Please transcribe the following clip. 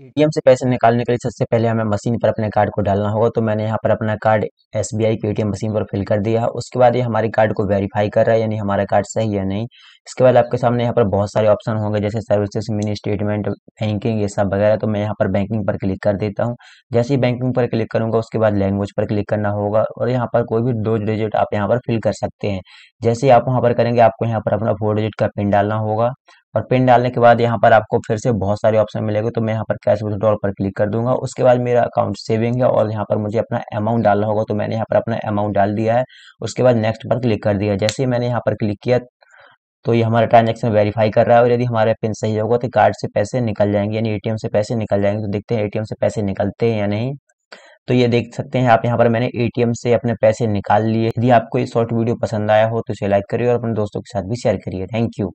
ATM से पैसे निकालने के लिए सबसे पहले हमें मशीन पर अपने कार्ड को डालना होगा तो मैंने यहाँ पर अपना card S B I Paytm machine पर फिल कर दिया है उसके बाद ये हमारे कार्ड को वेरीफाई कर रहा है यानी हमारा कार्ड सही है नहीं इसके बाद आपके सामने यहाँ पर बहुत सारे ऑप्शन होंगे जैसे सर्विसेज मिनी स्टेटमेंट बैंकिंग ये सब वगैरह तो मैं यहाँ पर बैंकिंग पर क्लिक कर देता हूँ जैसे ही बैंकिंग पर क्लिक करूँगा उसके बाद लैंग्वेज पर क्लिक करना होगा और यहाँ पर कोई भी दो डिजिट आप यहाँ पर फिल कर सकते हैं जैसे आप वहाँ पर करेंगे आपको यहाँ पर अपना फोर डिजिट का पिन डालना होगा और पिन डालने के बाद यहाँ पर आपको फिर से बहुत सारे ऑप्शन मिलेंगे तो मैं यहाँ पर कैश विद्रॉल पर क्लिक कर दूंगा उसके बाद मेरा अकाउंट सेविंग है और यहाँ पर मुझे अपना अमाउंट डालना होगा तो मैंने यहाँ पर अपना अमाउंट डाल दिया है उसके बाद नेक्स्ट पर क्लिक कर दिया जैसे ही मैंने यहाँ पर क्लिक किया तो ये हमारा ट्रांजेक्शन वेरीफाई कर रहा है और यदि हमारा पिन सही होगा तो कार्ड से पैसे निकल जाएंगे यानी एटीएम से पैसे निकल जाएंगे तो देखते हैं एटीएम से पैसे निकलते हैं या नहीं तो ये देख सकते हैं आप यहाँ पर मैंने एटीएम से अपने पैसे निकाल लिए यदि आपको ये शॉर्ट वीडियो पसंद आया हो तो इसे लाइक करिए और अपने दोस्तों के साथ भी शेयर करिए थैंक यू